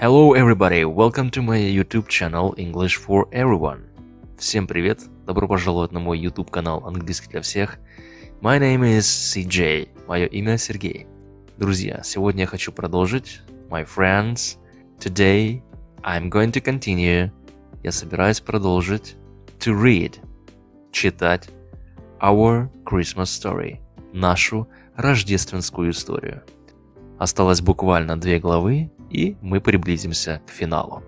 Hello everybody, welcome to my YouTube channel English for Everyone. Всем привет, добро пожаловать на мой YouTube канал Английский для всех. My name is CJ, мое имя Сергей. Друзья, сегодня я хочу продолжить. My friends, today I'm going to continue. Я собираюсь продолжить to read, читать our Christmas story, нашу рождественскую историю. Осталось буквально две главы, и мы приблизимся к финалу.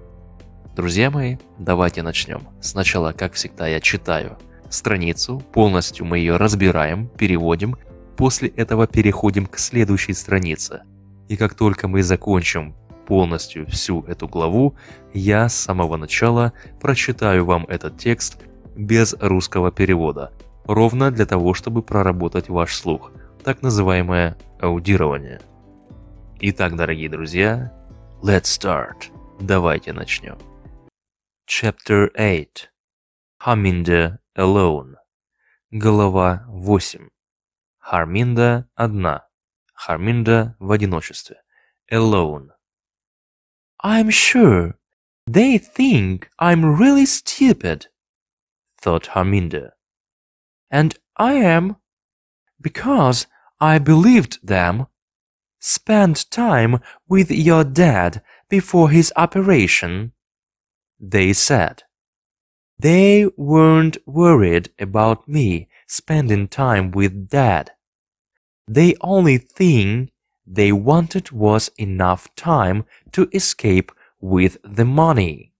Друзья мои, давайте начнем. Сначала, как всегда, я читаю страницу, полностью мы ее разбираем, переводим, после этого переходим к следующей странице. И как только мы закончим полностью всю эту главу, я с самого начала прочитаю вам этот текст без русского перевода, ровно для того, чтобы проработать ваш слух, так называемое аудирование. Итак, дорогие друзья, Let's start. Давайте начнем. Chapter 8. Хаминда alone. Глава 8. Харминда одна. Харминда в одиночестве. Alone. I'm sure they think I'm really stupid, thought Harminda. And I am, because I believed them Spend time with your dad before his operation, they said. They weren't worried about me spending time with dad. The only thing they wanted was enough time to escape with the money.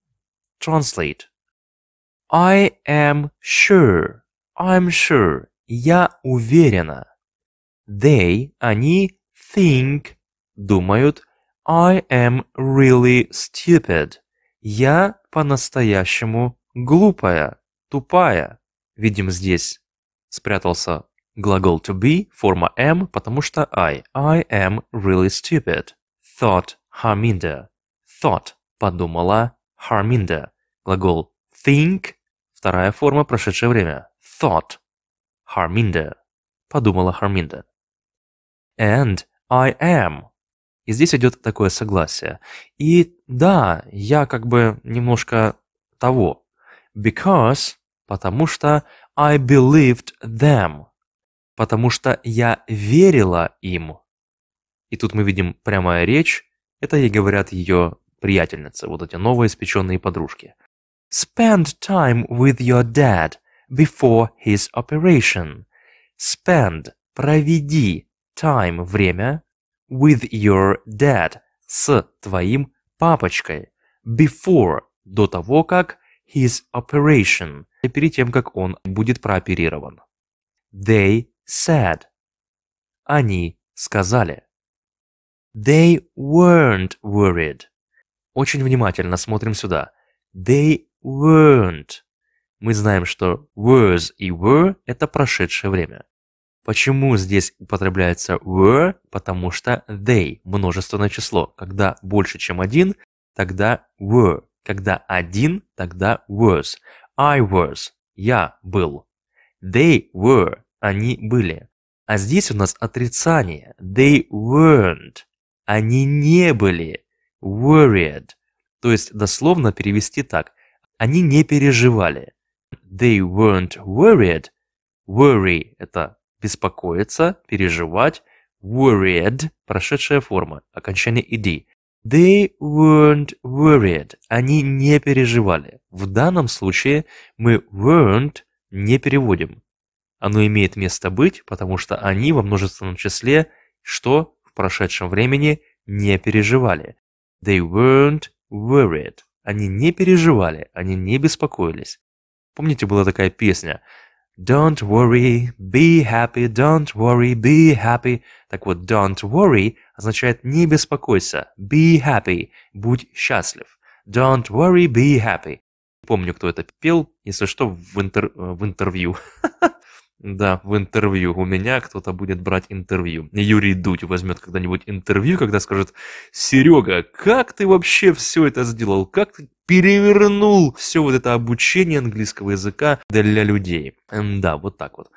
Translate. I am sure. I'm sure. Я уверена. They, они, think думают I am really stupid. Я по-настоящему глупая, тупая. Видим здесь спрятался глагол to be, форма am, потому что I. I am really stupid. Thought Harminda. Thought подумала Harminda. Глагол think, вторая форма, прошедшее время. Thought Harminda. Подумала Harminda. And I am. И здесь идет такое согласие. И да, я как бы немножко того. Because, потому что I believed them. Потому что я верила им. И тут мы видим прямая речь. Это ей говорят ее приятельницы, вот эти новые испеченные подружки. Spend time with your dad before his operation. Spend – проведи time – время, with your dad – с твоим папочкой, before – до того, как his operation – перед тем, как он будет прооперирован. They said – они сказали. They weren't worried – очень внимательно смотрим сюда. They weren't – мы знаем, что was и were – это прошедшее время. Почему здесь употребляется were? Потому что they – множественное число. Когда больше, чем один, тогда were. Когда один, тогда was. I was – я был. They were – они были. А здесь у нас отрицание. They weren't – они не были. Worried – то есть дословно перевести так. Они не переживали. They weren't worried. Worry – это беспокоиться, переживать, worried, прошедшая форма, окончание ed. They weren't worried. Они не переживали. В данном случае мы weren't не переводим. Оно имеет место быть, потому что они во множественном числе, что в прошедшем времени не переживали. They weren't worried. Они не переживали, они не беспокоились. Помните, была такая песня – Don't worry, be happy, don't worry, be happy. Так вот, don't worry означает не беспокойся, be happy, будь счастлив. Don't worry, be happy. Помню, кто это пел, если что, в, интер... в интервью. Да, в интервью. У меня кто-то будет брать интервью. Юрий Дудь возьмет когда-нибудь интервью, когда скажет, Серега, как ты вообще все это сделал? Как ты перевернул все вот это обучение английского языка для людей? Да, вот так вот.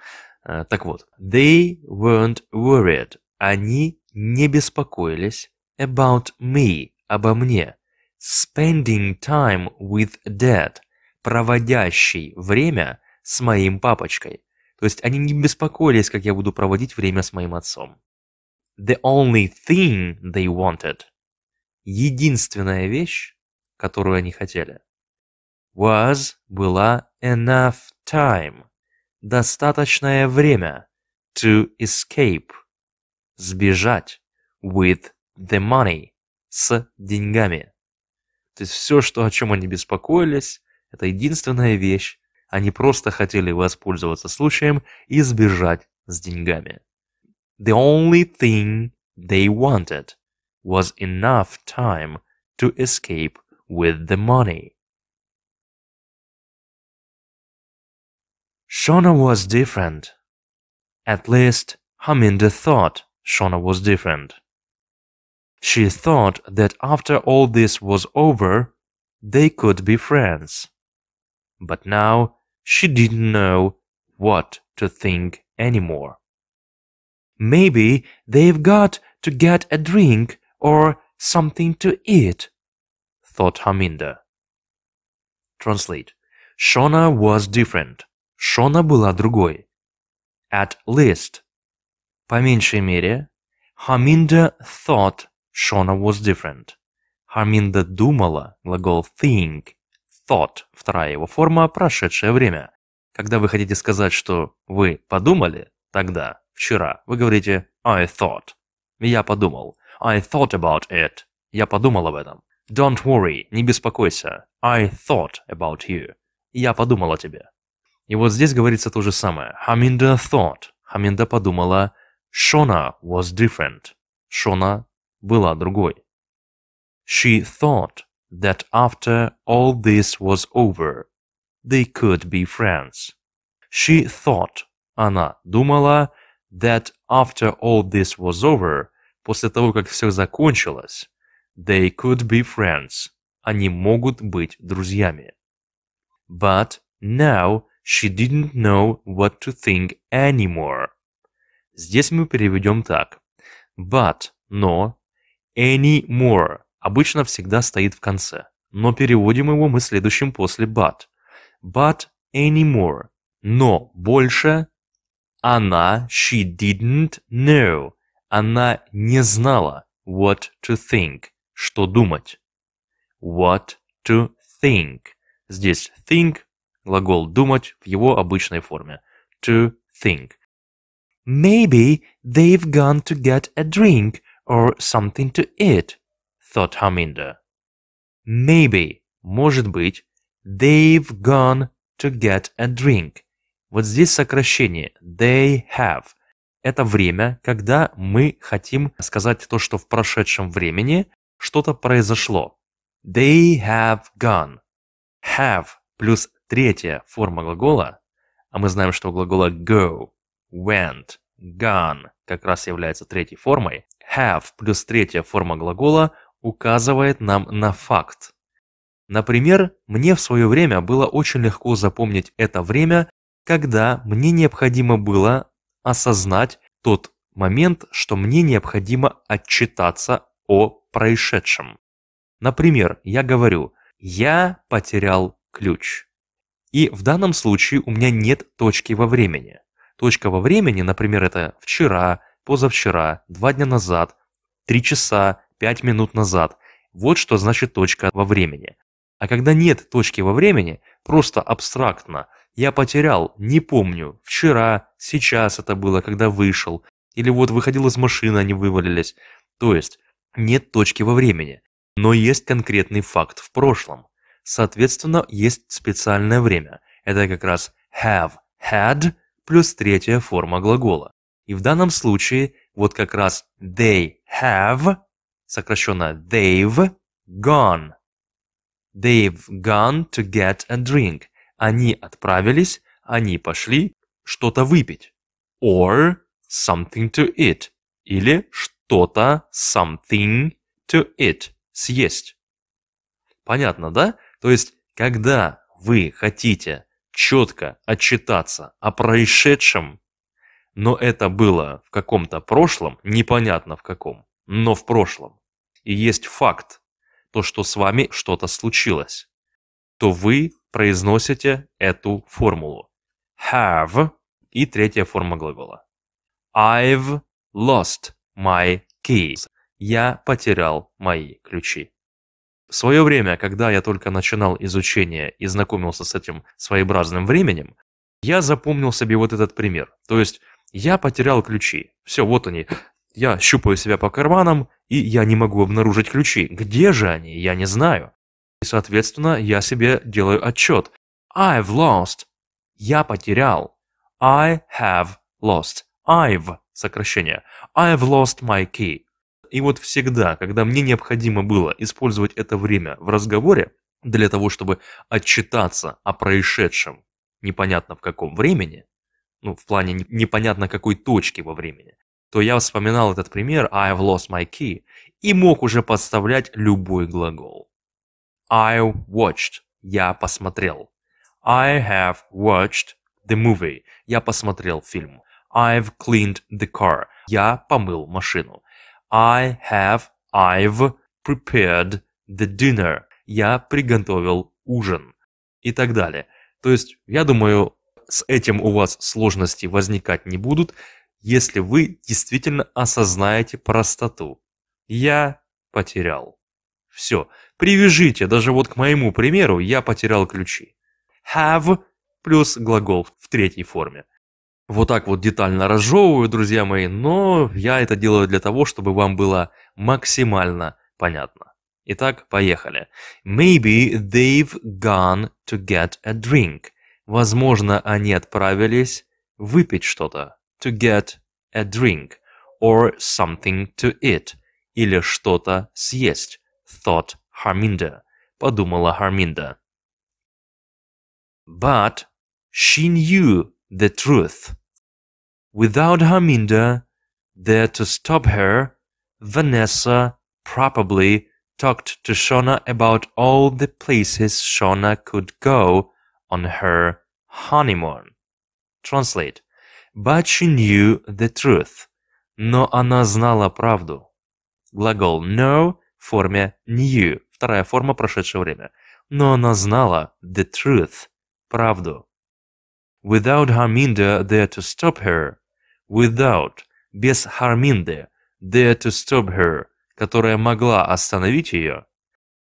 Э, так вот, they weren't worried. Они не беспокоились about me, обо мне. Spending time with dad, проводящий время с моим папочкой. То есть они не беспокоились, как я буду проводить время с моим отцом. The only thing they wanted. Единственная вещь, которую они хотели, was, была enough time. Достаточное время to escape. Сбежать with the money. С деньгами. То есть все, что, о чем они беспокоились, это единственная вещь, Они просто хотели воспользоваться случаем и сбежать с деньгами. The only thing they wanted was enough time to escape with the money. Shona was different. At least Haminda thought Shona was different. She thought that after all this was over, they could be friends. But now she didn't know what to think anymore. Maybe they've got to get a drink or something to eat, thought Haminda. Translate. Shona was different. Shona была другой. At least. По меньшей мере, Haminda thought Shona was different. Haminda думала, глагол think, thought, вторая его форма – прошедшее время. Когда вы хотите сказать, что вы подумали, тогда, вчера, вы говорите I thought. Я подумал. I thought about it. Я подумал об этом. Don't worry, не беспокойся. I thought about you. Я подумал о тебе. И вот здесь говорится то же самое. Хаминда thought. Хаминда подумала Шона was different. Шона была другой. She thought that after all this was over, they could be friends. She thought, она думала, that after all this was over, после того, как все закончилось, they could be friends. Они могут быть друзьями. But now she didn't know what to think anymore. Здесь мы переведем так. But, но, more. обычно всегда стоит в конце, но переводим его мы следующим после but. But anymore. Но больше она, she didn't know. Она не знала what to think, что думать. What to think. Здесь think, глагол думать в его обычной форме. To think. Maybe they've gone to get a drink or something to eat thought Haminda. Maybe, может быть, they've gone to get a drink. Вот здесь сокращение they have. Это время, когда мы хотим сказать то, что в прошедшем времени что-то произошло. They have gone. Have плюс третья форма глагола, а мы знаем, что у глагола go, went, gone как раз является третьей формой. Have плюс третья форма глагола указывает нам на факт. Например, мне в свое время было очень легко запомнить это время, когда мне необходимо было осознать тот момент, что мне необходимо отчитаться о происшедшем. Например, я говорю «я потерял ключ». И в данном случае у меня нет точки во времени. Точка во времени, например, это вчера, позавчера, два дня назад, три часа, 5 минут назад. Вот что значит точка во времени. А когда нет точки во времени, просто абстрактно, я потерял, не помню, вчера, сейчас это было, когда вышел, или вот выходил из машины, они вывалились. То есть нет точки во времени, но есть конкретный факт в прошлом. Соответственно, есть специальное время. Это как раз have, had плюс третья форма глагола. И в данном случае вот как раз they have сокращенно they've gone. They've gone to get a drink. Они отправились, они пошли что-то выпить. Or something to eat. Или что-то, something to eat, съесть. Понятно, да? То есть, когда вы хотите четко отчитаться о происшедшем, но это было в каком-то прошлом, непонятно в каком, но в прошлом, и есть факт, то, что с вами что-то случилось, то вы произносите эту формулу. Have и третья форма глагола. I've lost my keys. Я потерял мои ключи. В свое время, когда я только начинал изучение и знакомился с этим своеобразным временем, я запомнил себе вот этот пример. То есть, я потерял ключи. Все, вот они. Я щупаю себя по карманам, и я не могу обнаружить ключи. Где же они, я не знаю. И, соответственно, я себе делаю отчет. I've lost. Я потерял. I have lost. I've сокращение. I've lost my key. И вот всегда, когда мне необходимо было использовать это время в разговоре, для того, чтобы отчитаться о происшедшем непонятно в каком времени, ну, в плане непонятно какой точки во времени, то я вспоминал этот пример I've lost my key и мог уже подставлять любой глагол. I watched – я посмотрел. I have watched the movie – я посмотрел фильм. I've cleaned the car – я помыл машину. I have – I've prepared the dinner – я приготовил ужин. И так далее. То есть, я думаю, с этим у вас сложности возникать не будут если вы действительно осознаете простоту. Я потерял. Все. Привяжите, даже вот к моему примеру, я потерял ключи. Have плюс глагол в третьей форме. Вот так вот детально разжевываю, друзья мои, но я это делаю для того, чтобы вам было максимально понятно. Итак, поехали. Maybe they've gone to get a drink. Возможно, они отправились выпить что-то. to get a drink or something to eat или что-то съесть, thought Харминда, подумала Харминда. But she knew the truth. Without Harminda there to stop her, Vanessa probably talked to Shona about all the places Shona could go on her honeymoon. Translate but she knew the truth. Но она знала правду. Глагол know в форме knew, вторая форма прошедшего время. Но она знала the truth, правду. Without Harminda there to stop her. Without, без Харминды, there to stop her, которая могла остановить ее.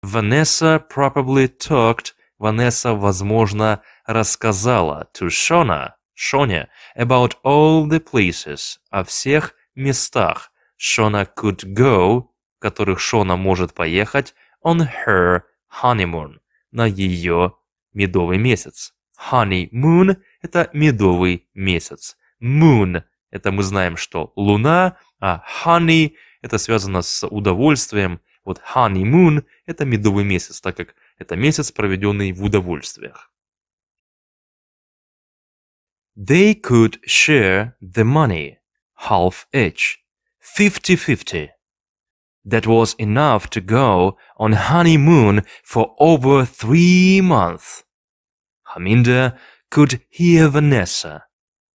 Vanessa probably talked, Vanessa, возможно, рассказала to Shona Шоне about all the places, о всех местах Шона could go, которых Шона может поехать on her honeymoon, на ее медовый месяц. Honeymoon – это медовый месяц. Moon – это мы знаем, что луна, а honey – это связано с удовольствием. Вот honeymoon – это медовый месяц, так как это месяц, проведенный в удовольствиях. They could share the money, half each, 50 50. That was enough to go on honeymoon for over three months. Haminda could hear Vanessa.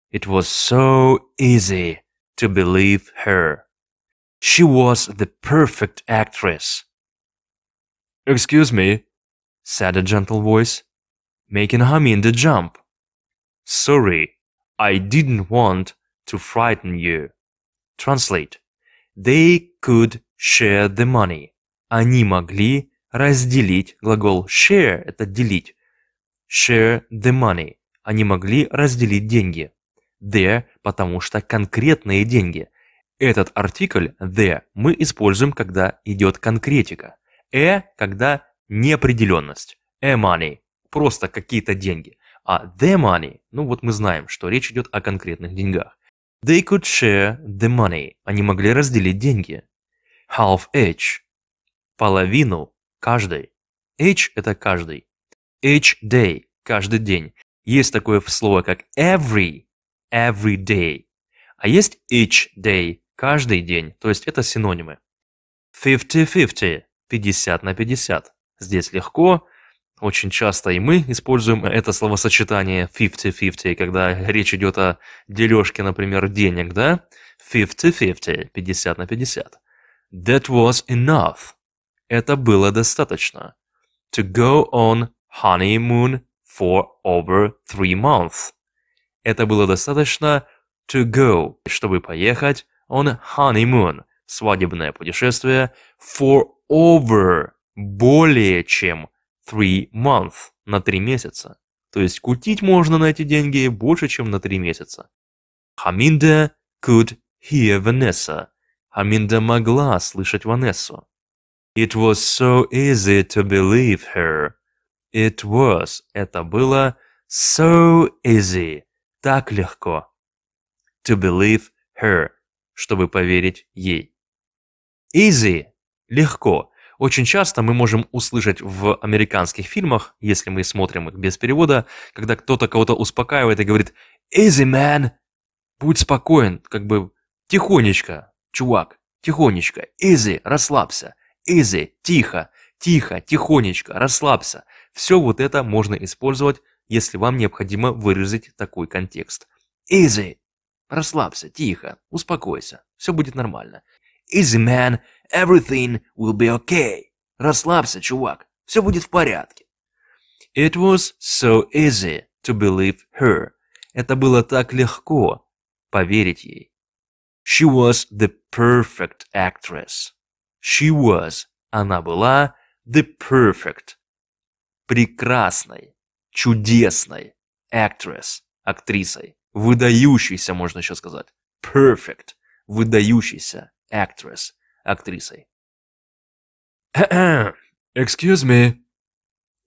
It was so easy to believe her. She was the perfect actress. Excuse me, said a gentle voice, making Haminda jump. Sorry, I didn't want to frighten you. Translate. They could share the money. Они могли разделить глагол share – это делить. Share the money. Они могли разделить деньги. There – потому что конкретные деньги. Этот артикль the мы используем, когда идет конкретика. A «Э» – когда неопределенность. A «Э» money – просто какие-то деньги. А the money, ну вот мы знаем, что речь идет о конкретных деньгах. They could share the money. Они могли разделить деньги. Half each. Половину каждый. Each – это каждый. Each day – каждый день. Есть такое слово, как every, every day. А есть each day – каждый день, то есть это синонимы. 50-50 – 50 на 50. Здесь легко, очень часто и мы используем это словосочетание 50-50, когда речь идет о дележке, например, денег, да? 50-50, 50 на 50. That was enough. Это было достаточно. To go on honeymoon for over three months. Это было достаточно to go, чтобы поехать on honeymoon, свадебное путешествие, for over, более чем three month на 3 месяца. То есть кутить можно на эти деньги больше, чем на 3 месяца. Хаминда could hear Vanessa. Хаминда могла слышать Ванессу. It was so easy to believe her. It was. Это было so easy. Так легко. To believe her. Чтобы поверить ей. Easy. Легко. Очень часто мы можем услышать в американских фильмах, если мы смотрим их без перевода, когда кто-то кого-то успокаивает и говорит «Easy, man!» Будь спокоен, как бы тихонечко, чувак, тихонечко, easy, расслабься, easy, тихо, тихо, тихонечко, расслабься. Все вот это можно использовать, если вам необходимо выразить такой контекст. Easy, расслабься, тихо, успокойся, все будет нормально. Easy, man, Everything will be okay. Расслабься, чувак. Все будет в порядке. It was so easy to believe her. Это было так легко поверить ей. She was the perfect actress. She was. Она была the perfect. Прекрасной, чудесной actress. Актрисой. Выдающейся, можно еще сказать. Perfect. Выдающийся actress. актрисой. «Excuse me».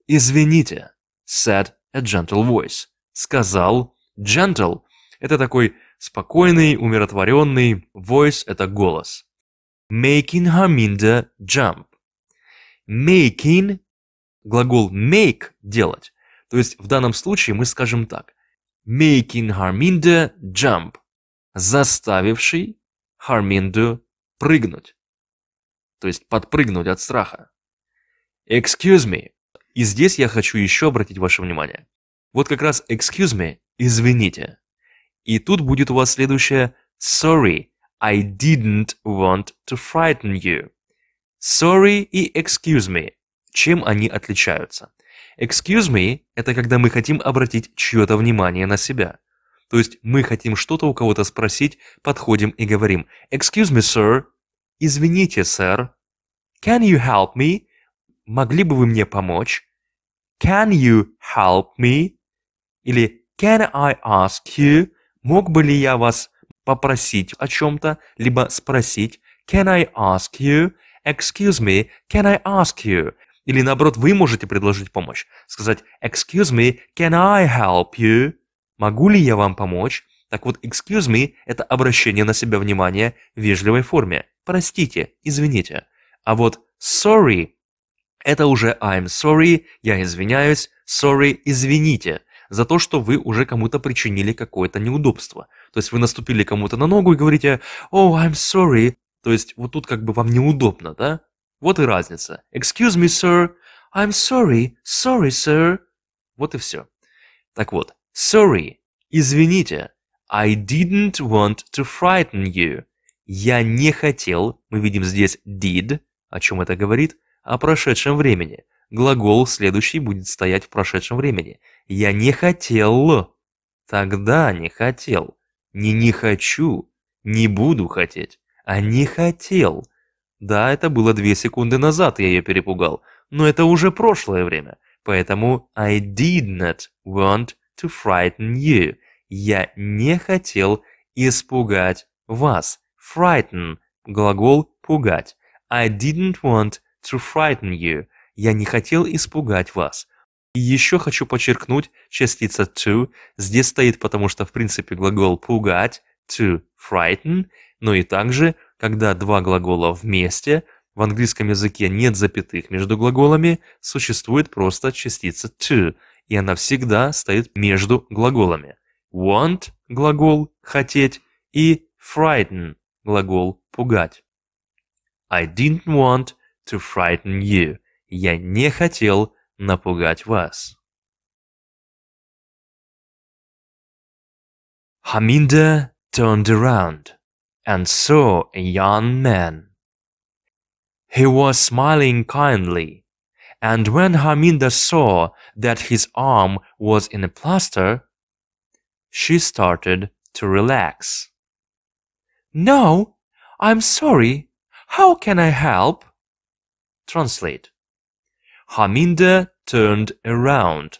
«Извините», said a gentle voice. Сказал gentle. Это такой спокойный, умиротворенный. Voice – это голос. Making Haminda jump. Making – глагол make – делать. То есть в данном случае мы скажем так. Making Harminda jump. Заставивший Харминду прыгнуть то есть подпрыгнуть от страха. Excuse me. И здесь я хочу еще обратить ваше внимание. Вот как раз excuse me, извините. И тут будет у вас следующее sorry, I didn't want to frighten you. Sorry и excuse me. Чем они отличаются? Excuse me – это когда мы хотим обратить чье-то внимание на себя. То есть мы хотим что-то у кого-то спросить, подходим и говорим «Excuse me, sir» «Извините, сэр». «Can you help me?» «Могли бы вы мне помочь?» «Can you help me?» Или «Can I ask you?» «Мог бы ли я вас попросить о чем-то?» Либо спросить «Can I ask you?» «Excuse me, can I ask you?» Или наоборот, вы можете предложить помощь. Сказать «Excuse me, can I help you?» «Могу ли я вам помочь?» Так вот, «excuse me» — это обращение на себя внимания в вежливой форме простите, извините. А вот sorry – это уже I'm sorry, я извиняюсь, sorry, извините за то, что вы уже кому-то причинили какое-то неудобство. То есть вы наступили кому-то на ногу и говорите «Oh, I'm sorry». То есть вот тут как бы вам неудобно, да? Вот и разница. «Excuse me, sir», «I'm sorry», «Sorry, sir». Вот и все. Так вот, «Sorry», «Извините», «I didn't want to frighten you». Я не хотел, мы видим здесь did, о чем это говорит, о прошедшем времени. Глагол следующий будет стоять в прошедшем времени. Я не хотел. Тогда не хотел. Не не хочу, не буду хотеть, а не хотел. Да, это было две секунды назад, я ее перепугал, но это уже прошлое время. Поэтому I did not want to frighten you. Я не хотел испугать вас frighten – глагол «пугать». I didn't want to frighten you. Я не хотел испугать вас. И еще хочу подчеркнуть, частица to здесь стоит, потому что в принципе глагол «пугать» to frighten, но и также, когда два глагола вместе, в английском языке нет запятых между глаголами, существует просто частица to, и она всегда стоит между глаголами. Want – глагол «хотеть» и frighten глагол «пугать». I didn't want to frighten you. Я не хотел напугать вас. Haminda turned around and saw a young man. He was smiling kindly, and when Haminda saw that his arm was in a plaster, she started to relax. No, I'm sorry. How can I help? Translate. Haminda turned around.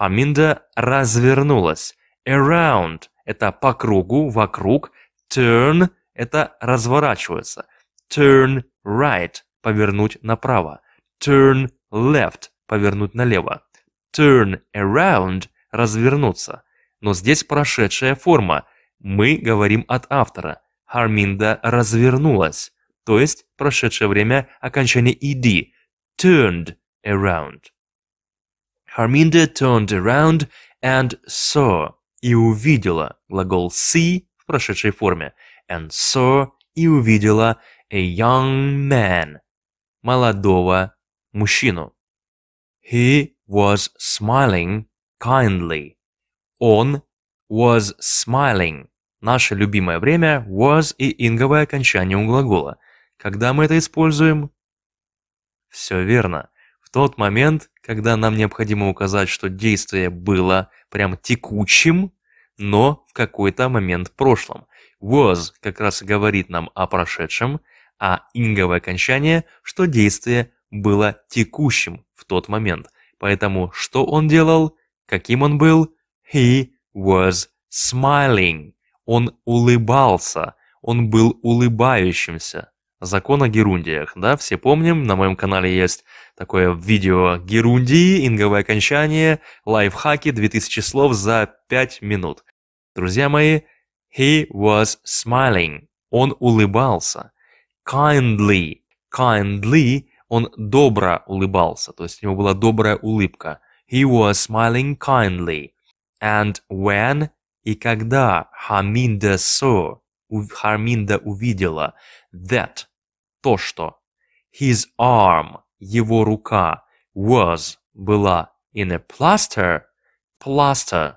Haminda развернулась. Around – это по кругу, вокруг. Turn – это разворачиваться. Turn right – повернуть направо. Turn left – повернуть налево. Turn around – развернуться. Но здесь прошедшая форма. Мы говорим от автора – Харминда развернулась, то есть прошедшее время окончания «ed» – turned around. Харминда turned around and saw и увидела глагол see в прошедшей форме and saw и увидела a young man – молодого мужчину. He was smiling kindly. Он was smiling Наше любимое время was и инговое окончание у глагола. Когда мы это используем? Все верно. В тот момент, когда нам необходимо указать, что действие было прям текучим, но в какой-то момент прошлом. Was как раз и говорит нам о прошедшем, а инговое окончание, что действие было текущим в тот момент. Поэтому что он делал, каким он был? He was smiling. Он улыбался, он был улыбающимся. Закон о герундиях, да, все помним, на моем канале есть такое видео «Герундии», инговое окончание, лайфхаки, 2000 слов за 5 минут. Друзья мои, he was smiling, он улыбался. Kindly, kindly, он добро улыбался, то есть у него была добрая улыбка. He was smiling kindly. And when и когда Хаминда Су, Харминда увидела that, то что, his arm, его рука, was, была in a plaster, plaster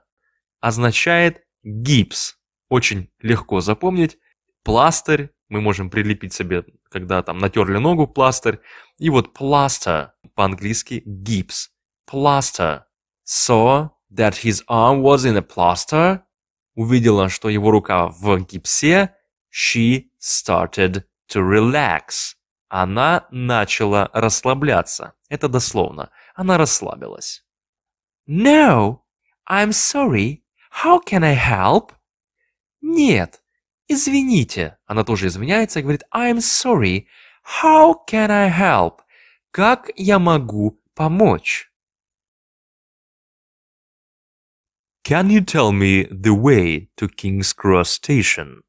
означает гипс. Очень легко запомнить. Пластырь мы можем прилепить себе, когда там натерли ногу, пластырь. И вот пластер по-английски гипс. Пластер. So that his arm was in a plaster увидела, что его рука в гипсе, she started to relax. Она начала расслабляться. Это дословно. Она расслабилась. No, I'm sorry. How can I help? Нет, извините. Она тоже извиняется и говорит I'm sorry. How can I help? Как я могу помочь? Can you tell me the way to King's Cross Station?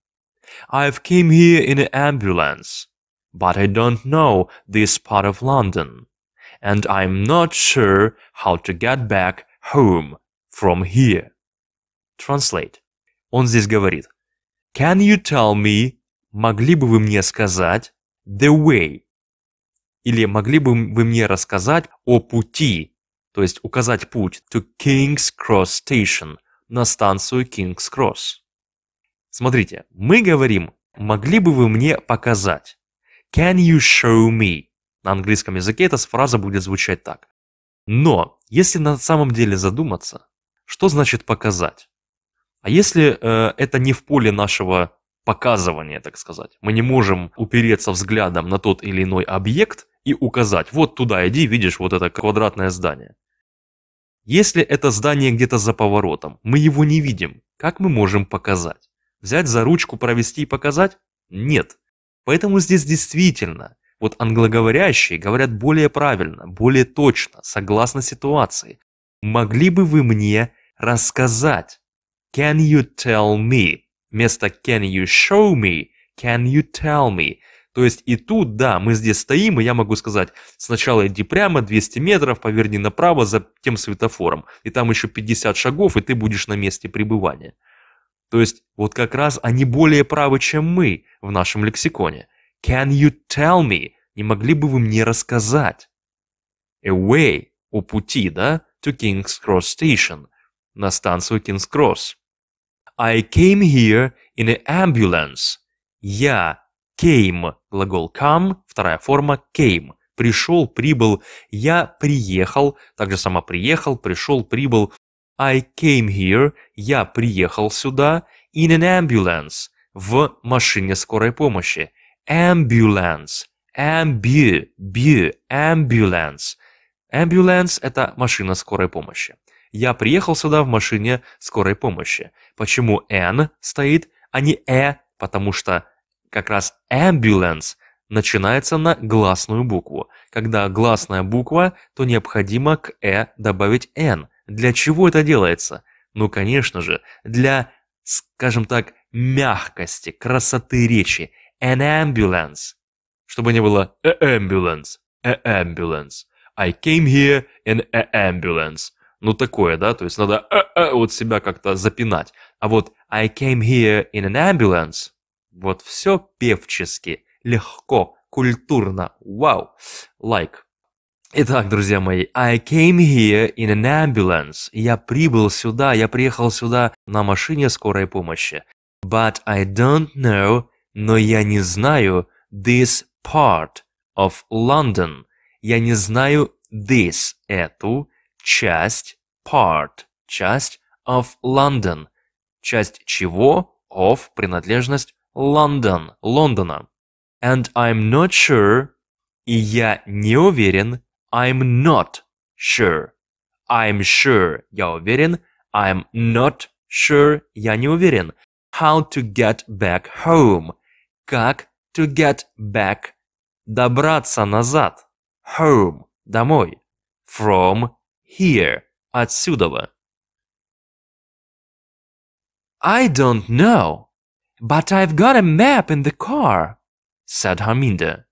I've came here in an ambulance, but I don't know this part of London, and I'm not sure how to get back home from here. Translate. Он здесь говорит. Can you tell me, могли бы вы мне сказать, the way? Или могли бы вы мне рассказать о пути то есть указать путь to King's Cross Station, на станцию King's Cross. Смотрите, мы говорим «могли бы вы мне показать?» Can you show me? На английском языке эта фраза будет звучать так. Но, если на самом деле задуматься, что значит показать? А если э, это не в поле нашего показывания, так сказать, мы не можем упереться взглядом на тот или иной объект и указать, вот туда иди, видишь вот это квадратное здание. Если это здание где-то за поворотом, мы его не видим, как мы можем показать? Взять за ручку, провести и показать? Нет. Поэтому здесь действительно, вот англоговорящие говорят более правильно, более точно, согласно ситуации. Могли бы вы мне рассказать? Can you tell me? Вместо can you show me, can you tell me? То есть и тут, да, мы здесь стоим, и я могу сказать, сначала иди прямо 200 метров, поверни направо за тем светофором, и там еще 50 шагов, и ты будешь на месте пребывания. То есть вот как раз они более правы, чем мы в нашем лексиконе. Can you tell me? Не могли бы вы мне рассказать? Away, у пути, да? To King's Cross Station, на станцию King's Cross. I came here in an ambulance. Я came, глагол come, вторая форма came. Пришел, прибыл, я приехал, также сама приехал, пришел, прибыл. I came here, я приехал сюда, in an ambulance, в машине скорой помощи. Ambulance, ambu, bu, ambulance. Ambulance – это машина скорой помощи. Я приехал сюда в машине скорой помощи. Почему N стоит, а не E, потому что как раз ambulance начинается на гласную букву. Когда гласная буква, то необходимо к «э» добавить «н». Для чего это делается? Ну, конечно же, для, скажем так, мягкости, красоты речи. An ambulance. Чтобы не было a «э ambulance, a «э ambulance. I came here in a ambulance. Ну, такое, да? То есть надо a «э, -a вот себя как-то запинать. А вот I came here in an ambulance – вот все певчески, легко, культурно. Вау! Лайк. Итак, друзья мои, I came here in an ambulance. Я прибыл сюда, я приехал сюда на машине скорой помощи. But I don't know, но я не знаю this part of London. Я не знаю this, эту часть, part, часть of London. Часть чего? Of, принадлежность London, Лондона. And I'm not sure. И я не уверен. I'm not sure. I'm sure. Я уверен. I'm not sure. Я не уверен. How to get back home. Как to get back. Добраться назад. Home. Домой. From here. Отсюда. I don't know. But I've got a map in the car, said Herminde.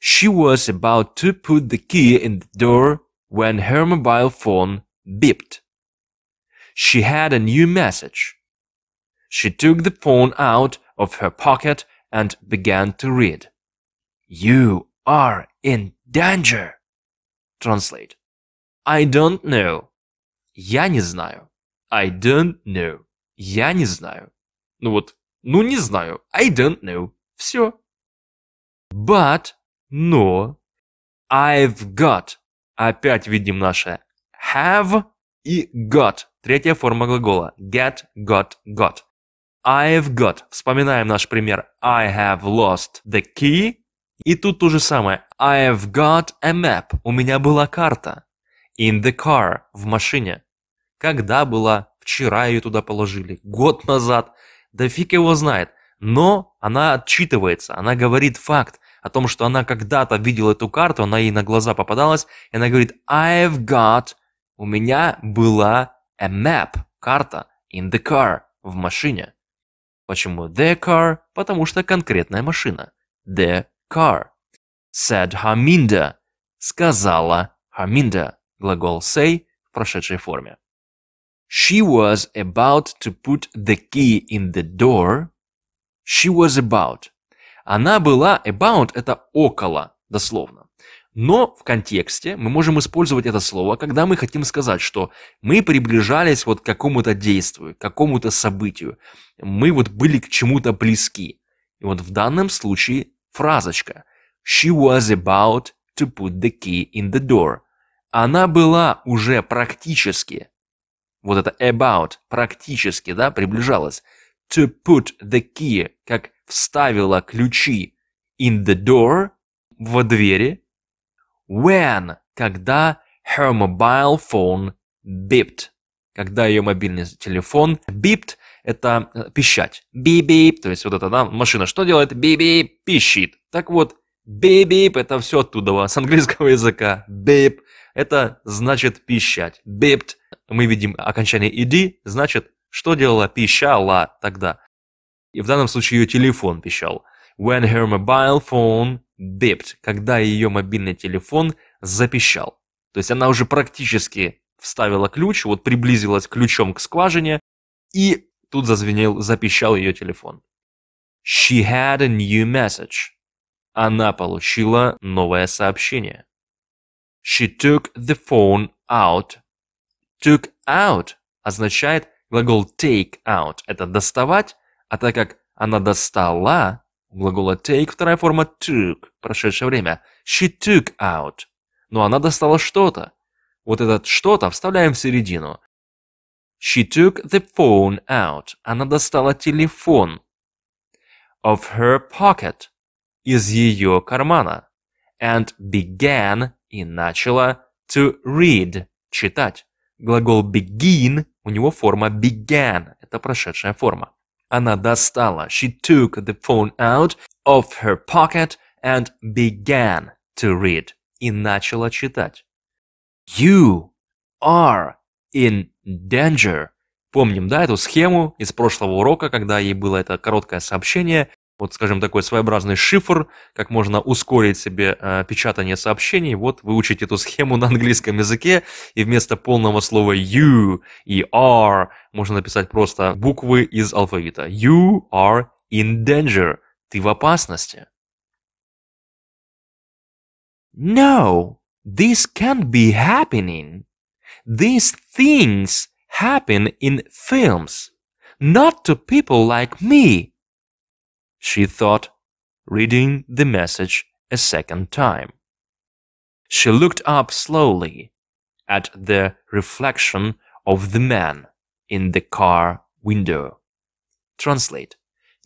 She was about to put the key in the door when her mobile phone beeped. She had a new message. She took the phone out of her pocket and began to read. You are in danger. Translate. I don't know. Я не знаю. I don't know. Я не знаю. Ну вот Ну не знаю. I don't know. Все. But, но, I've got. Опять видим наше have и got. Третья форма глагола. Get, got, got. I've got. Вспоминаем наш пример. I have lost the key. И тут то же самое. I've got a map. У меня была карта. In the car. В машине. Когда была? Вчера ее туда положили. Год назад. Да фиг его знает. Но она отчитывается, она говорит факт о том, что она когда-то видела эту карту, она ей на глаза попадалась, и она говорит, I've got, у меня была a map, карта, in the car, в машине. Почему the car? Потому что конкретная машина. The car. Said Хаминда. Сказала Хаминда. Глагол say в прошедшей форме. She was about to put the key in the door. She was about. Она была about – это около, дословно. Но в контексте мы можем использовать это слово, когда мы хотим сказать, что мы приближались вот к какому-то действию, к какому-то событию. Мы вот были к чему-то близки. И вот в данном случае фразочка «She was about to put the key in the door». Она была уже практически вот это about практически, да, приближалось. To put the key, как вставила ключи in the door, во двери. When, когда her mobile phone beeped, когда ее мобильный телефон beeped, это э, пищать. Би-бип, то есть вот эта да, машина что делает? Би-бип, пищит. Так вот, би-бип, это все оттуда, с английского языка. Бип, это значит пищать. Бипт. Мы видим окончание иди, значит, что делала пищала тогда. И в данном случае ее телефон пищал. When her mobile phone beeped. Когда ее мобильный телефон запищал. То есть она уже практически вставила ключ, вот приблизилась ключом к скважине, и тут зазвенел, запищал ее телефон. She had a new message. Она получила новое сообщение. She took the phone out. Took out означает глагол take out. Это доставать, а так как она достала, у глагола take вторая форма took, прошедшее время. She took out. Но она достала что-то. Вот этот что-то вставляем в середину. She took the phone out. Она достала телефон. Of her pocket. Из ее кармана. And began и начала to read – читать. Глагол begin, у него форма began, это прошедшая форма. Она достала, she took the phone out of her pocket and began to read, и начала читать. You are in danger. Помним, да, эту схему из прошлого урока, когда ей было это короткое сообщение, вот, скажем, такой своеобразный шифр, как можно ускорить себе э, печатание сообщений. Вот, выучить эту схему на английском языке, и вместо полного слова you и are можно написать просто буквы из алфавита. You are in danger. Ты в опасности. No, this can't be happening. These things happen in films, not to people like me. she thought, reading the message a second time. She looked up slowly at the reflection of the man in the car window. Translate.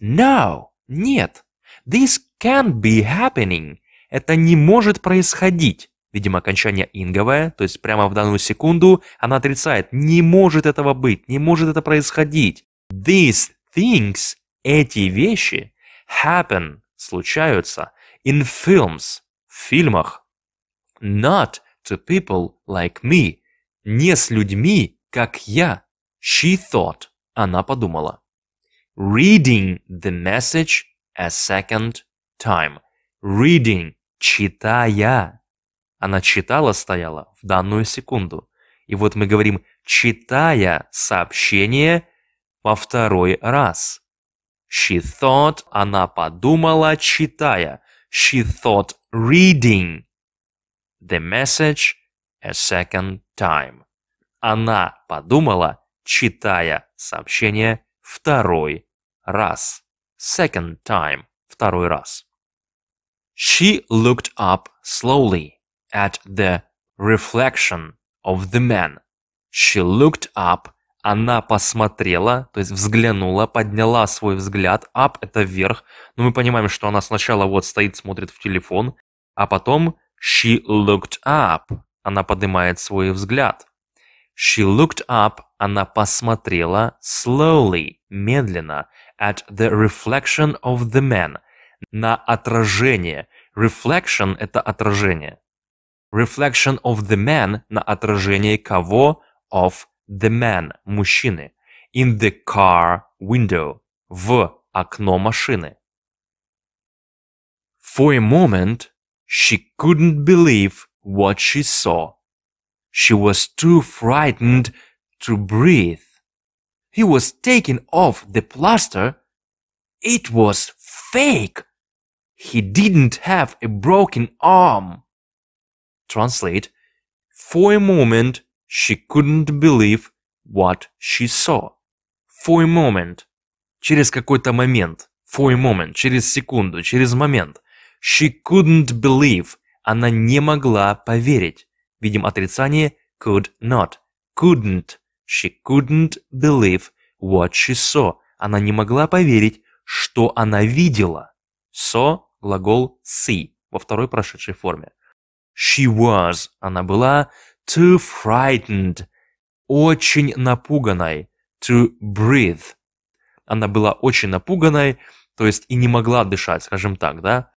No, нет, this can't be happening. Это не может происходить. Видимо, окончание инговое, то есть прямо в данную секунду она отрицает. Не может этого быть, не может это происходить. These things, эти вещи, happen – случаются, in films – в фильмах, not to people like me – не с людьми, как я. She thought – она подумала. Reading the message a second time. Reading – читая. Она читала, стояла в данную секунду. И вот мы говорим «читая сообщение» во второй раз. She thought, она подумала, читая. She thought reading the message a second time. Она подумала, читая сообщение второй раз. Second time. Второй раз. She looked up slowly at the reflection of the man. She looked up она посмотрела, то есть взглянула, подняла свой взгляд. Up – это вверх. Но ну, мы понимаем, что она сначала вот стоит, смотрит в телефон, а потом she looked up. Она поднимает свой взгляд. She looked up. Она посмотрела slowly, медленно, at the reflection of the man. На отражение. Reflection – это отражение. Reflection of the man на отражение кого? Of the man – мужчины, in the car window – в окно машины. For a moment, she couldn't believe what she saw. She was too frightened to breathe. He was taking off the plaster. It was fake. He didn't have a broken arm. Translate. For a moment, She couldn't believe what she saw. For a moment. Через какой-то момент. For a moment. Через секунду. Через момент. She couldn't believe. Она не могла поверить. Видим отрицание could not. Couldn't. She couldn't believe what she saw. Она не могла поверить, что она видела. So – глагол see во второй прошедшей форме. She was – она была, too frightened, очень напуганной, to breathe. Она была очень напуганной, то есть и не могла дышать, скажем так, да?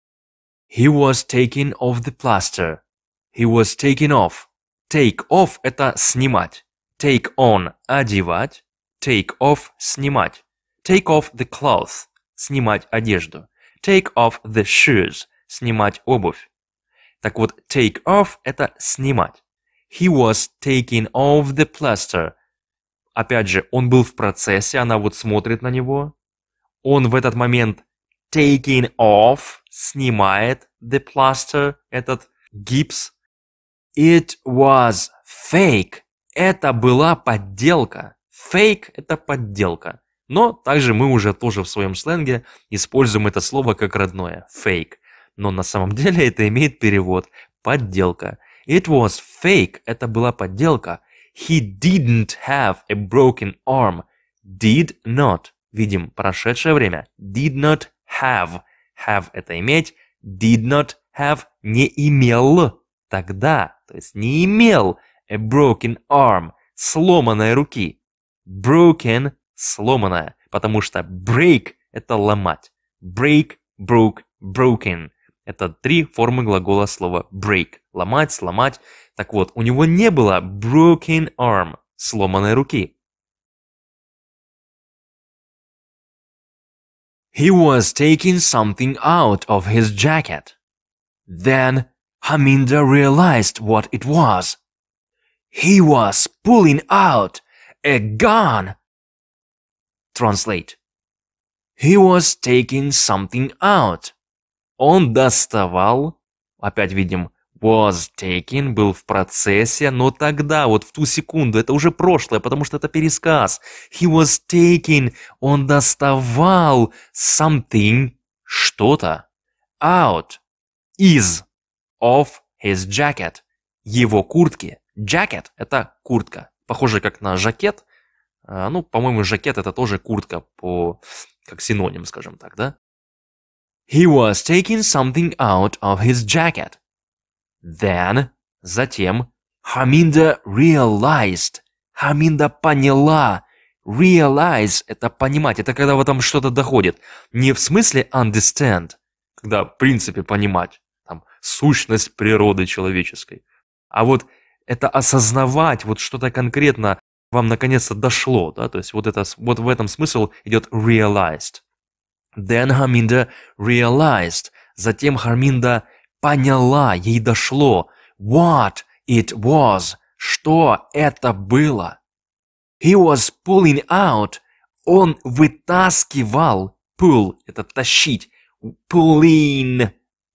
He was taking off the plaster. He was taking off. Take off – это снимать. Take on – одевать. Take off – снимать. Take off the clothes – снимать одежду. Take off the shoes – снимать обувь. Так вот, take off – это снимать. He was taking off the plaster. Опять же, он был в процессе, она вот смотрит на него. Он в этот момент taking off, снимает the plaster, этот гипс. It was fake. Это была подделка. Fake – это подделка. Но также мы уже тоже в своем сленге используем это слово как родное – fake. Но на самом деле это имеет перевод – подделка – It was fake. Это была подделка. He didn't have a broken arm. Did not. Видим прошедшее время. Did not have. Have – это иметь. Did not have – не имел. Тогда, то есть не имел a broken arm – сломанной руки. Broken – сломанная, потому что break – это ломать. Break, broke, broken – это три формы глагола слова break. Ломать, сломать. Так вот, у него не было broken arm, сломанной руки. He was taking something out of his jacket. Then Haminda realized what it was. He was pulling out a gun. Translate. He was taking something out. Он доставал, опять видим, was taken, был в процессе, но тогда, вот в ту секунду, это уже прошлое, потому что это пересказ. He was taking, он доставал something, что-то, out, из of his jacket, его куртки. Jacket – это куртка, похоже как на жакет. А, ну, по-моему, жакет – это тоже куртка, по, как синоним, скажем так, да? He was taking something out of his jacket. Then, затем, Хаминда realized. Хаминда поняла. Realize – это понимать, это когда в этом что-то доходит. Не в смысле understand, когда в принципе понимать, там, сущность природы человеческой. А вот это осознавать, вот что-то конкретно вам наконец-то дошло, да, то есть вот, это, вот в этом смысл идет realized. Then Харминда realized. Затем Харминда поняла, ей дошло. What it was. Что это было? He was pulling out. Он вытаскивал. Pull – это тащить. Pulling.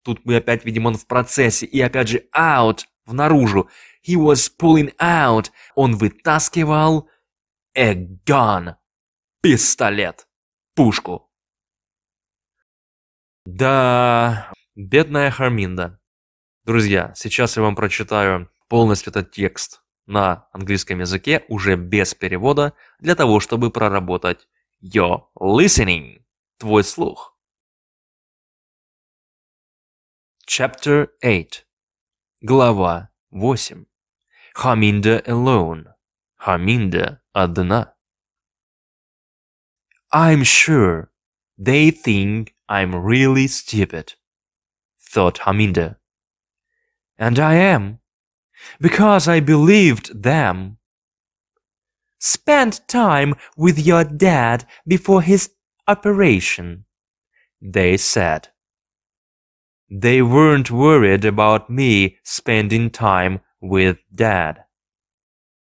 Тут мы опять видим, он в процессе. И опять же out – в наружу. He was pulling out. Он вытаскивал a gun – пистолет, пушку. Да, бедная Харминда. Друзья, сейчас я вам прочитаю полностью этот текст на английском языке, уже без перевода, для того, чтобы проработать your listening, твой слух. Chapter 8. Глава 8. Хаминда alone. Хаминда одна. I'm sure they think I'm really stupid, thought Haminde. And I am, because I believed them. Spend time with your dad before his operation, they said. They weren't worried about me spending time with dad.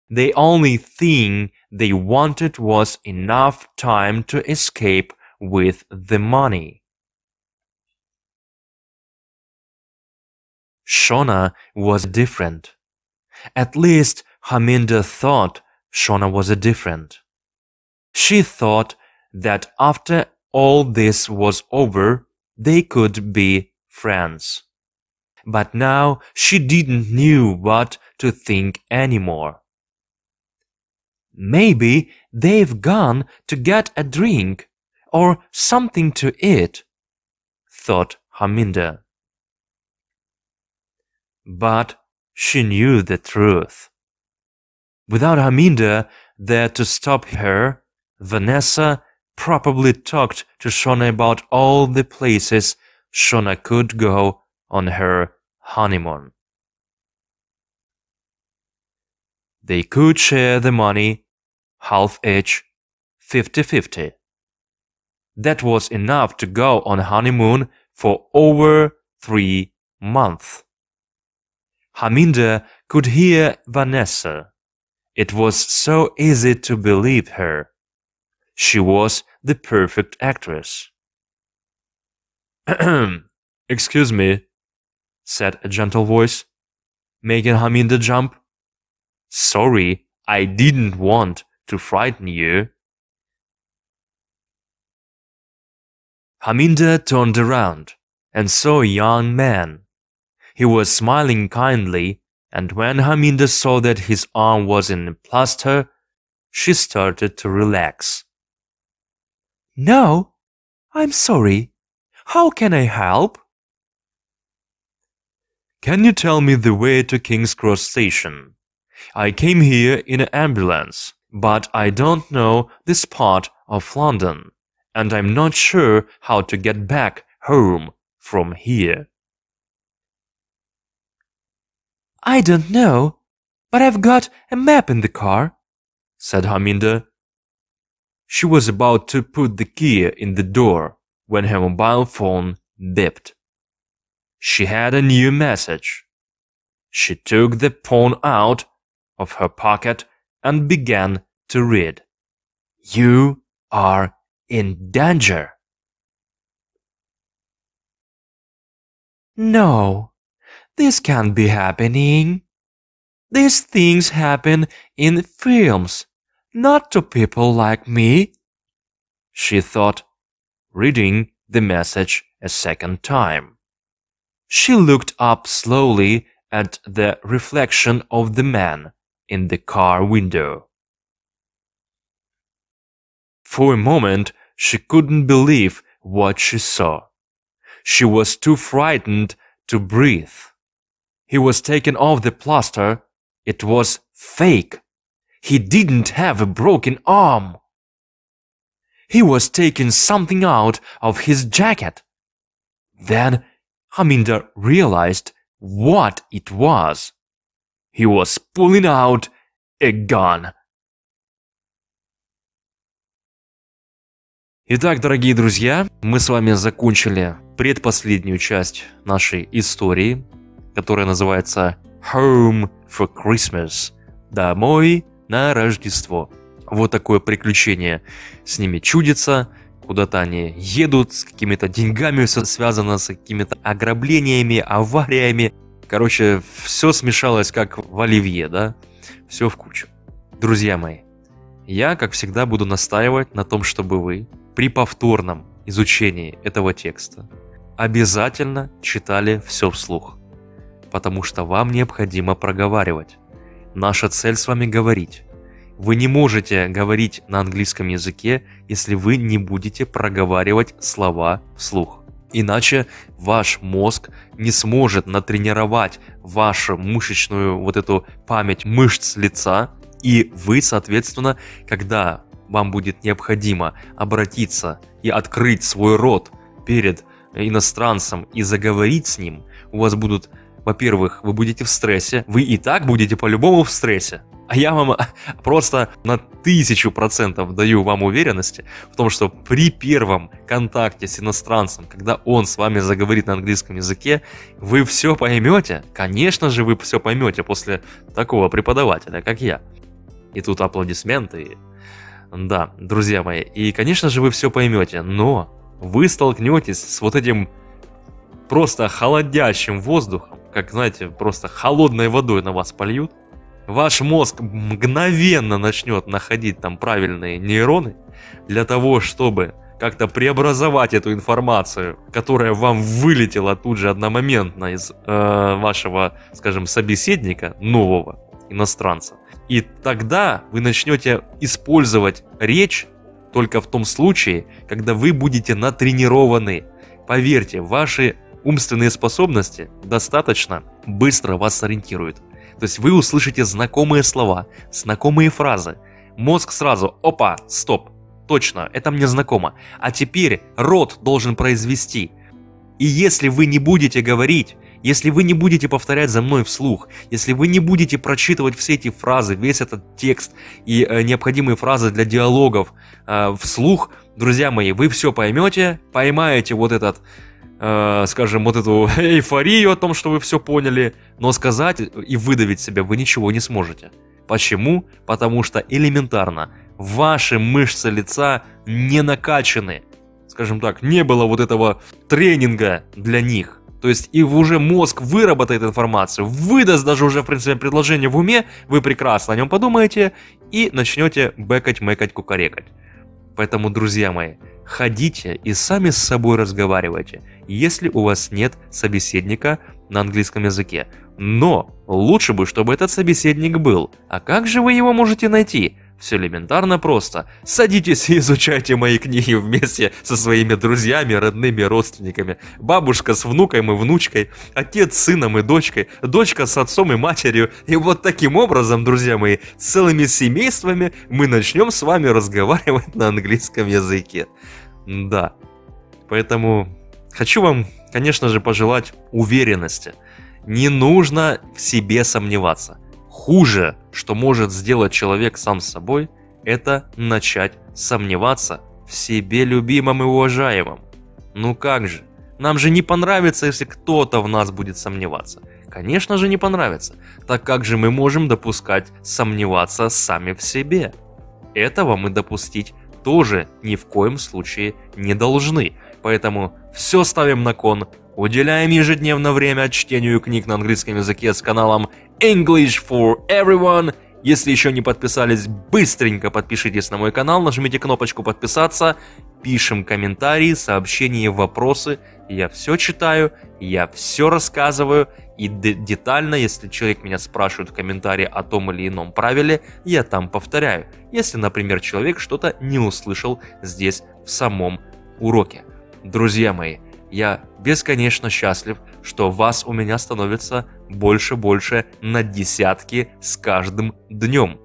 The only thing they wanted was enough time to escape with the money. Shona was different. At least Haminda thought Shona was different. She thought that after all this was over, they could be friends. But now she didn't knew what to think anymore. Maybe they've gone to get a drink or something to eat, thought Haminda. But she knew the truth. Without Aminda there to stop her, Vanessa probably talked to Shona about all the places Shona could go on her honeymoon. They could share the money, half each, 50 50. That was enough to go on honeymoon for over three months. Haminde could hear Vanessa. It was so easy to believe her. She was the perfect actress. Excuse me, said a gentle voice, making Haminde jump. Sorry, I didn't want to frighten you. Haminde turned around and saw a young man he was smiling kindly, and when Haminda saw that his arm was in plaster, she started to relax. No, I'm sorry. How can I help? Can you tell me the way to King's Cross Station? I came here in an ambulance, but I don't know this part of London, and I'm not sure how to get back home from here. I don't know, but I've got a map in the car, said Haminda. She was about to put the key in the door when her mobile phone beeped. She had a new message. She took the phone out of her pocket and began to read. You are in danger. No, this can't be happening. These things happen in films, not to people like me. She thought, reading the message a second time. She looked up slowly at the reflection of the man in the car window. For a moment, she couldn't believe what she saw. She was too frightened to breathe he was taken off the plaster, it was fake. He didn't have a broken arm. He was taking something out of his jacket. Then Haminda realized what it was. He was pulling out a gun. Итак, дорогие друзья, мы с вами закончили предпоследнюю часть нашей истории которая называется Home for Christmas. Домой на Рождество. Вот такое приключение с ними чудится. Куда-то они едут, с какими-то деньгами все связано, с какими-то ограблениями, авариями. Короче, все смешалось как в оливье, да? Все в кучу. Друзья мои, я, как всегда, буду настаивать на том, чтобы вы при повторном изучении этого текста обязательно читали все вслух потому что вам необходимо проговаривать. Наша цель с вами говорить. Вы не можете говорить на английском языке, если вы не будете проговаривать слова вслух. Иначе ваш мозг не сможет натренировать вашу мышечную вот эту память мышц лица, и вы, соответственно, когда вам будет необходимо обратиться и открыть свой рот перед иностранцем и заговорить с ним, у вас будут во-первых, вы будете в стрессе, вы и так будете по-любому в стрессе. А я вам просто на тысячу процентов даю вам уверенности в том, что при первом контакте с иностранцем, когда он с вами заговорит на английском языке, вы все поймете. Конечно же, вы все поймете после такого преподавателя, как я. И тут аплодисменты. Да, друзья мои, и, конечно же, вы все поймете, но вы столкнетесь с вот этим просто холодящим воздухом, как, знаете, просто холодной водой на вас польют, ваш мозг мгновенно начнет находить там правильные нейроны для того, чтобы как-то преобразовать эту информацию, которая вам вылетела тут же одномоментно из э, вашего, скажем, собеседника нового иностранца. И тогда вы начнете использовать речь только в том случае, когда вы будете натренированы. Поверьте, ваши умственные способности достаточно быстро вас сориентируют. То есть вы услышите знакомые слова, знакомые фразы. Мозг сразу, опа, стоп, точно, это мне знакомо. А теперь рот должен произвести. И если вы не будете говорить, если вы не будете повторять за мной вслух, если вы не будете прочитывать все эти фразы, весь этот текст и э, необходимые фразы для диалогов э, вслух, друзья мои, вы все поймете, поймаете вот этот Э, скажем, вот эту эйфорию о том, что вы все поняли, но сказать и выдавить себя вы ничего не сможете. Почему? Потому что элементарно ваши мышцы лица не накачаны. Скажем так, не было вот этого тренинга для них. То есть и уже мозг выработает информацию, выдаст даже уже, в принципе, предложение в уме, вы прекрасно о нем подумаете и начнете бэкать, мэкать, кукарекать. Поэтому, друзья мои, ходите и сами с собой разговаривайте, если у вас нет собеседника на английском языке. Но лучше бы, чтобы этот собеседник был. А как же вы его можете найти? Все элементарно просто. Садитесь и изучайте мои книги вместе со своими друзьями, родными, родственниками. Бабушка с внуком и внучкой, отец с сыном и дочкой, дочка с отцом и матерью. И вот таким образом, друзья мои, целыми семействами мы начнем с вами разговаривать на английском языке. Да. Поэтому хочу вам, конечно же, пожелать уверенности. Не нужно в себе сомневаться хуже, что может сделать человек сам с собой, это начать сомневаться в себе любимом и уважаемом. Ну как же, нам же не понравится, если кто-то в нас будет сомневаться. Конечно же не понравится, так как же мы можем допускать сомневаться сами в себе. Этого мы допустить тоже ни в коем случае не должны, поэтому все ставим на кон, уделяем ежедневно время чтению книг на английском языке с каналом English for Everyone. Если еще не подписались, быстренько подпишитесь на мой канал, нажмите кнопочку подписаться, пишем комментарии, сообщения, вопросы. Я все читаю, я все рассказываю. И детально, если человек меня спрашивает в комментарии о том или ином правиле, я там повторяю. Если, например, человек что-то не услышал здесь в самом уроке. Друзья мои, я бесконечно счастлив – что вас у меня становится больше-больше на десятки с каждым днем.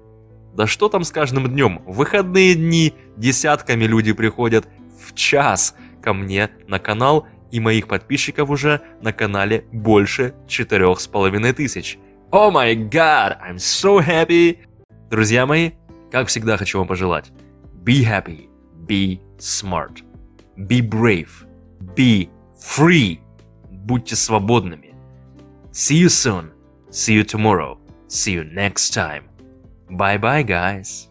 Да что там с каждым днем? В выходные дни десятками люди приходят в час ко мне на канал, и моих подписчиков уже на канале больше четырех с половиной тысяч. О май гад, I'm so happy! Друзья мои, как всегда хочу вам пожелать Be happy, be smart, be brave, be free! будьте свободными. See you soon. See you tomorrow. See you next time. Bye-bye, guys.